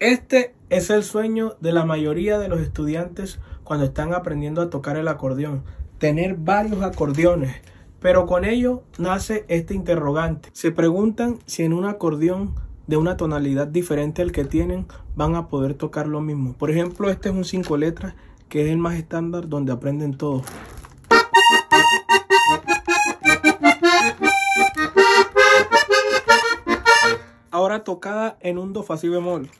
Este es el sueño de la mayoría de los estudiantes cuando están aprendiendo a tocar el acordeón, tener varios acordeones. Pero con ello nace este interrogante. Se preguntan si en un acordeón de una tonalidad diferente al que tienen van a poder tocar lo mismo. Por ejemplo, este es un 5 letras que es el más estándar donde aprenden todos. Ahora tocada en un do fa bemol.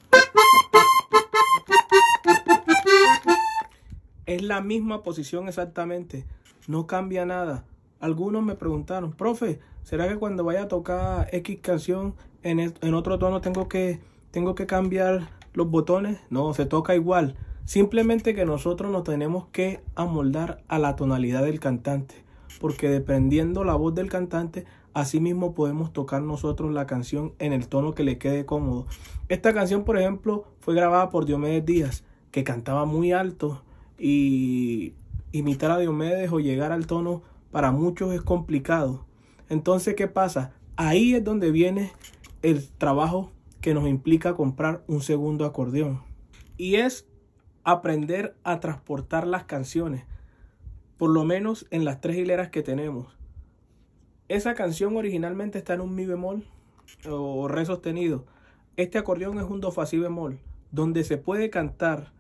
Es la misma posición exactamente. No cambia nada. Algunos me preguntaron, profe, ¿será que cuando vaya a tocar X canción en, otro tono tengo que, tengo que cambiar los botones? No, se toca igual. Simplemente que nosotros nos tenemos que amoldar a la tonalidad del cantante porque dependiendo la voz del cantante, así mismo podemos tocar nosotros la canción en el tono que le quede cómodo. Esta canción, por ejemplo, fue grabada por Diomedes Díaz, que cantaba muy alto y imitar a Diomedes o llegar al tono para muchos es complicado. Entonces, ¿qué pasa? Ahí es donde viene el trabajo que nos implica comprar un segundo acordeón. Y es aprender a transportar las canciones, por lo menos en las tres hileras que tenemos. Esa canción originalmente está en un mi bemol o re sostenido. Este acordeón es un do fa si bemol, donde se puede cantar.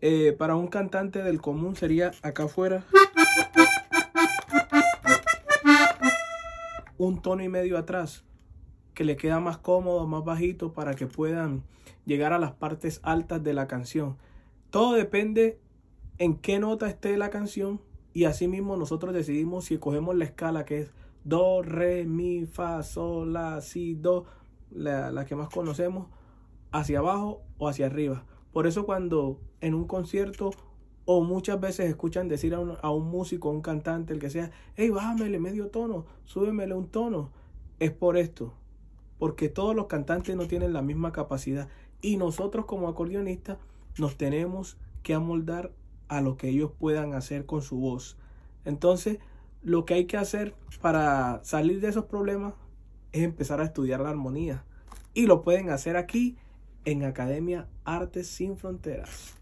Eh, para un cantante del común sería acá afuera. Un tono y medio atrás, que le queda más cómodo, más bajito, para que puedan llegar a las partes altas de la canción. Todo depende en qué nota esté la canción y mismo nosotros decidimos si cogemos la escala que es do, re, mi, fa, sol, la, si, do, la, que más conocemos, hacia abajo o hacia arriba. Por eso cuando en un concierto o muchas veces escuchan decir a un, músico, a un cantante, el que sea, hey, bájamele medio tono, súbemele un tono. Es por esto, porque todos los cantantes no tienen la misma capacidad y nosotros como acordeonistas nos tenemos que amoldar a lo que ellos puedan hacer con su voz. Entonces, lo que hay que hacer para salir de esos problemas es empezar a estudiar la armonía. Y lo pueden hacer aquí en Academia Artes Sin Fronteras.